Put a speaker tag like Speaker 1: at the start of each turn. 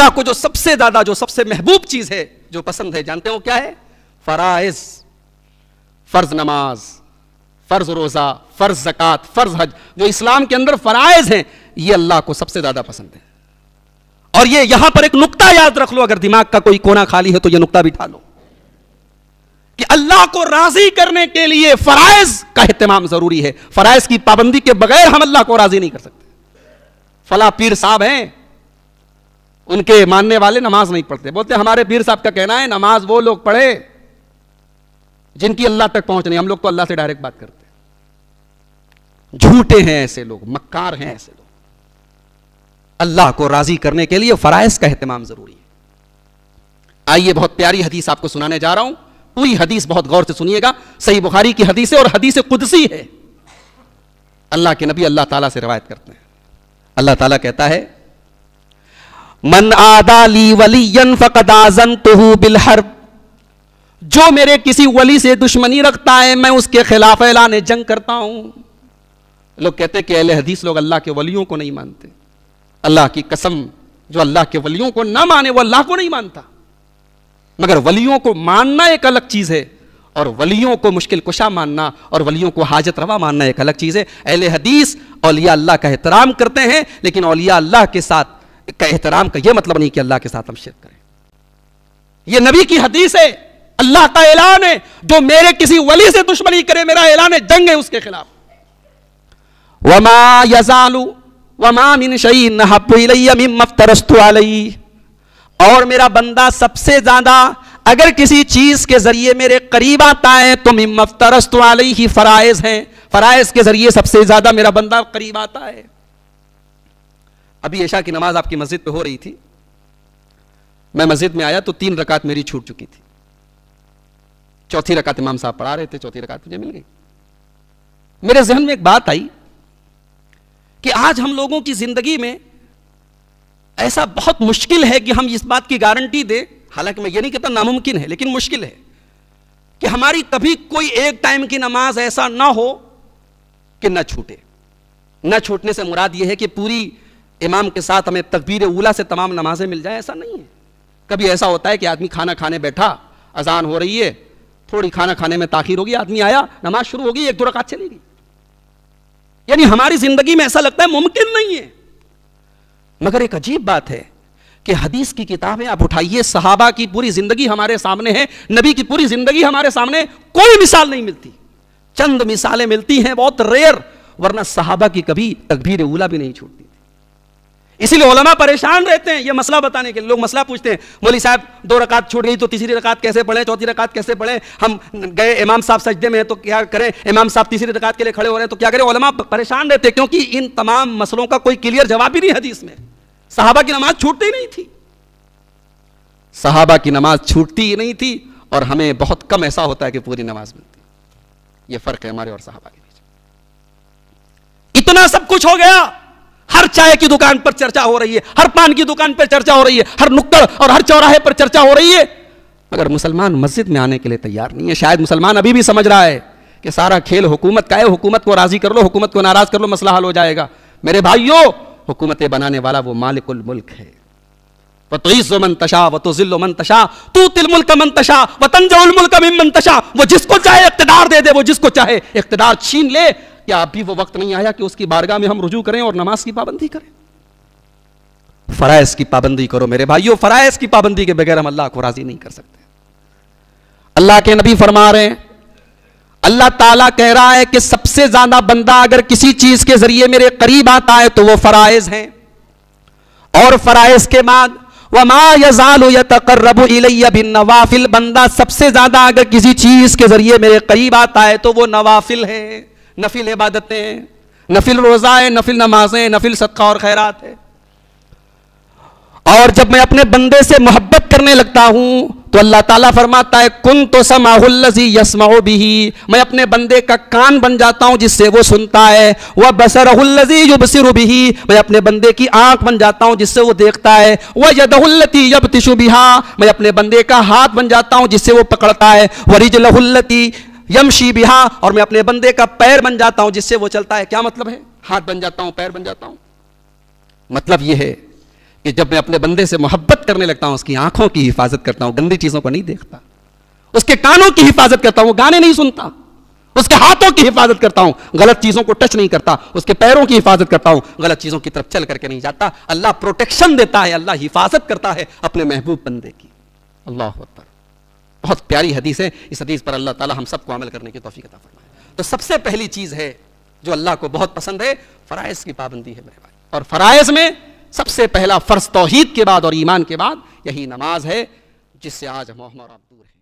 Speaker 1: अल्लाह को जो सबसे ज्यादा जो सबसे महबूब चीज है जो पसंद है जानते हो क्या है फराइज फर्ज नमाज फर्ज रोजा फर्ज जक़ात फर्ज हज जो इस्लाम के अंदर फराइज हैं ये अल्लाह को सबसे ज्यादा पसंद है और ये यहां पर एक नुकता याद रख लो अगर दिमाग का कोई कोना खाली है तो यह नुकता बिठा लो कि अल्लाह को राजी करने के लिए फराइज का अहतमाम जरूरी है फराइज की पाबंदी के बगैर हम अल्लाह को राजी नहीं कर सकते फला पीर साहब हैं उनके मानने वाले नमाज नहीं पढ़ते बोलते हमारे पीर साहब का कहना है नमाज वो लोग पढ़े जिनकी अल्लाह तक पहुंच नहीं हम लोग तो अल्लाह से डायरेक्ट बात करते हैं झूठे हैं ऐसे लोग मक्कार हैं ऐसे लोग अल्लाह को राजी करने के लिए फ़राइज का अहतमाम ज़रूरी है आइए बहुत प्यारी हदीस आपको सुनाने जा रहा हूं पूरी हदीस बहुत गौर से सुनिएगा सही बुखारी की हदीस है और हदीस कुदसी है अल्लाह के नबी अल्लाह ताला से रवायत करते हैं अल्लाह ताला कहता है मन आदा ली वलीयन फ़कदाजन तुह बिलहर जो मेरे किसी वली से दुश्मनी रखता है मैं उसके खिलाफ ऐलान जंग करता हूं लोग कहते हैं कि अहले हदीस लोग अल्लाह के वलियों को नहीं मानते अल्लाह की कसम जो अल्लाह के वलियों को ना माने वो अल्लाह को नहीं मानता मगर वलियों को मानना एक अलग चीज़ है और वलियों को मुश्किल कुशा मानना और वलियों को हाजत रवा मानना एक अलग चीज़ है अहले हदीस अलिया अल्लाह का एहतराम करते हैं लेकिन अलिया अल्लाह के साथ का एहतराम का यह मतलब नहीं कि अल्लाह के साथ हम शिरक करें यह नबी की हदीस है अल्लाह का ऐलान है जो मेरे किसी वली से दुश्मनी करे मेरा ऐलान है जंग है उसके खिलाफ वमा यजालू वमा मिन शई नफ्तरस्तु अलई और मेरा बंदा सबसे ज्यादा अगर किसी चीज के जरिए मेरे करीब आता है तो मिम मफ्तरस्तु अलई ही फराइज हैं फराइज के जरिए सबसे ज्यादा मेरा बंदा करीब आता है अभी ऐशा की नमाज आपकी मस्जिद पे हो रही थी मैं मस्जिद में आया तो तीन रकात मेरी छूट चुकी थी चौथी रकात इमाम साहब पढ़ा रहे थे चौथी रकात मुझे मिल गई मेरे जहन में एक बात आई कि आज हम लोगों की जिंदगी में ऐसा बहुत मुश्किल है कि हम इस बात की गारंटी दें हालांकि मैं ये नहीं कहता नामुमकिन है लेकिन मुश्किल है कि हमारी कभी कोई एक टाइम की नमाज ऐसा ना हो कि न छूटे न छूटने से मुराद यह है कि पूरी इमाम के साथ हमें तकबीर उला से तमाम नमाजें मिल जाए ऐसा नहीं है कभी ऐसा होता है कि आदमी खाना खाने बैठा अजान हो रही है थोड़ी खाना खाने में ताखिर होगी आदमी आया नमाज शुरू होगी एक दो रकात चली गई यानी हमारी जिंदगी में ऐसा लगता है मुमकिन नहीं है मगर एक अजीब बात है कि हदीस की किताबें आप उठाइए सहाबा की पूरी जिंदगी हमारे सामने है नबी की पूरी जिंदगी हमारे सामने कोई मिसाल नहीं मिलती चंद मिसालें मिलती हैं बहुत रेयर वरना सहाबा की कभी तकबीर उला भी नहीं छूटती इसीलिए ओलमा परेशान रहते हैं ये मसला बताने के लिए लोग मसला पूछते हैं मोली साहब दो रकात छूट गई तो तीसरी रकात कैसे पढ़ें चौथी रकात कैसे पढ़ें हम गए इमाम साहब सजदे में हैं तो क्या करें इमाम साहब तीसरी रकात के लिए खड़े हो रहे हैं तो क्या करें ओलमा परेशान रहते हैं क्योंकि इन तमाम मसलों का कोई क्लियर जवाब ही नहीं हदीस में साहबा की नमाज छूटती ही नहीं थी साहबा की नमाज छूटती ही नहीं थी और हमें बहुत कम ऐसा होता है कि पूरी नमाज मिलती ये फर्क है हमारे और साहबा के बीच इतना सब कुछ हो गया हर चाय की दुकान पर चर्चा हो रही है हर पान की दुकान पर चर्चा हो रही है हर नुक्कड़ और हर चौराहे पर चर्चा हो रही है मगर मुसलमान मस्जिद में आने के लिए तैयार नहीं है शायद मुसलमान अभी भी समझ रहा है कि सारा खेल हुकूमत का है हुकूमत को राजी कर लो हुकूमत को नाराज कर लो मसला हल हो जाएगा मेरे भाइयों हुकूमतें बनाने वाला वो मालिकुल मुल्क है व तो मन व तो जिल्लो मन तू तिलमुल का मन तशा व तंजुल का मन वो जिसको चाहे इकतदार दे दे वो जिसको चाहे इकतदार छीन ले क्या अभी वो वक्त नहीं आया कि उसकी बारगाह में हम रुजू करें और नमाज की पाबंदी करें फराइज की पाबंदी करो मेरे भाईयों फराइज की पाबंदी के बगैर हम अल्लाह को राजी नहीं कर सकते अल्लाह के नबी फरमा रहे हैं अल्लाह ताला कह रहा है कि सबसे ज्यादा बंदा अगर किसी चीज के जरिए मेरे करीब आता है तो वो फराइज हैं और फराइज के बाद वमा यजाल इलैया बिन नवाफिल बंदा सबसे ज़्यादा अगर किसी चीज़ के ज़रिए मेरे करीब आता है तो वो नवाफिल है नफिल इबादतें नफिल रोज़ा है नफिल नमाजें नफिल सदका और खैरात है और जब मैं अपने बंदे से मोहब्बत करने लगता हूं तो अल्लाह ताला फरमाता है कुन तो समाहुल्लजी यसमाओ बिही मैं अपने बंदे का कान बन जाता हूँ जिससे वो सुनता है वह बसरहुल्लजी युबसिर बिही मैं अपने बंदे की आंख बन जाता हूँ जिससे वो देखता है वह यदहुल्लती यब तिशु बिहा मैं अपने बंदे का हाथ बन जाता हूँ जिससे वो पकड़ता है वरिज लहुल्लती यमशी बिहा और मैं अपने बंदे का पैर बन जाता हूँ जिससे वो चलता है क्या मतलब है हाथ बन जाता हूँ पैर बन जाता हूँ मतलब यह है कि जब मैं अपने बंदे से मोहब्बत करने लगता हूं उसकी आंखों की हिफाजत करता हूं गंदी चीजों को नहीं देखता उसके कानों की हिफाजत करता हूं गाने नहीं सुनता उसके हाथों की हिफाजत करता हूं गलत चीजों को टच नहीं करता उसके पैरों की हिफाजत करता हूं गलत चीजों की तरफ चल करके नहीं जाता अल्लाह प्रोटेक्शन देता है अल्लाह हिफाजत करता है अपने महबूब बंदे की अल्लाह पर बहुत प्यारी हदीस है इस हदीस पर अल्लाह ताला हम सबको अमल करने की तोफ़ी अता फरमाए तो सबसे पहली चीज़ है जो अल्लाह को बहुत पसंद है फ़राइज़ की पाबंदी है मेरे भाई और फ़राइज़ में सबसे पहला फ़र्ज तोहहीद के बाद और ईमान के बाद यही नमाज है जिससे आज हम आप दूर है